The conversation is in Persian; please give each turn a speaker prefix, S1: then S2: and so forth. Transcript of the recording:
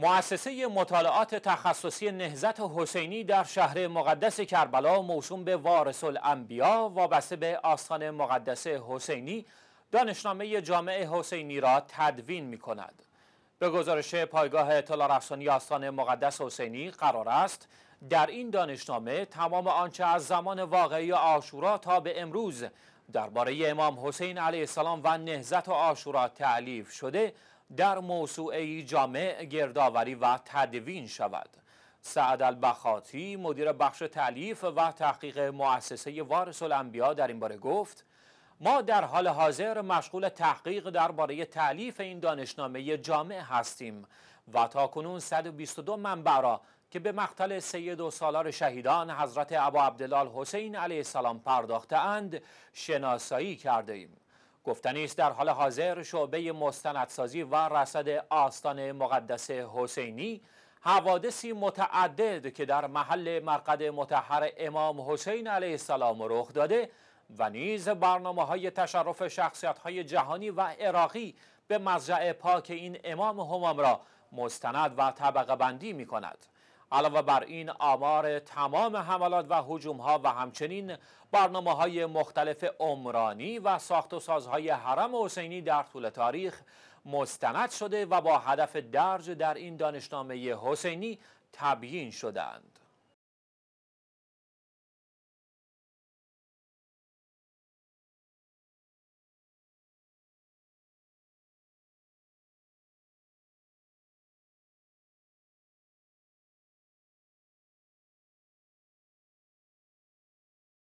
S1: مؤسسه مطالعات تخصصی نهزت حسینی در شهر مقدس کربلا موسوم به وارث الانبیا وابسته به آستان مقدس حسینی دانشنامه جامعه حسینی را تدوین می کند. به گزارش پایگاه اطلاع رسانی آستان مقدس حسینی قرار است در این دانشنامه تمام آنچه از زمان واقعی آشورا تا به امروز درباره امام حسین علیه السلام و نهزت و آشورا تعلیف شده در موسوعه جامع گردآوری و تدوین شود سعد البخاتی مدیر بخش تعلیف و تحقیق مؤسسه وارث الانبیا در این باره گفت ما در حال حاضر مشغول تحقیق درباره تعلیف این دانشنامه جامع هستیم و تا کنون 122 منبع را که به مقتل سید و سالار شهیدان حضرت عبا عبدالله حسین علیه السلام پرداخته اند شناسایی کرده ایم. گفتنی در حال حاضر شعبه مستندسازی و رصد آستان مقدس حسینی حوادثی متعدد که در محل مرقد متحر امام حسین علیه السلام رخ داده و نیز برنامه های تشرف شخصیت های جهانی و عراقی به مزرع پاک این امام همام را مستند و طبقه بندی می کند. علاوه بر این آمار تمام حملات و حجوم ها و همچنین برنامه های مختلف عمرانی و ساخت و سازهای حرم حسینی در طول تاریخ مستند شده و با هدف درج در این دانشنامه حسینی تبیین شدند.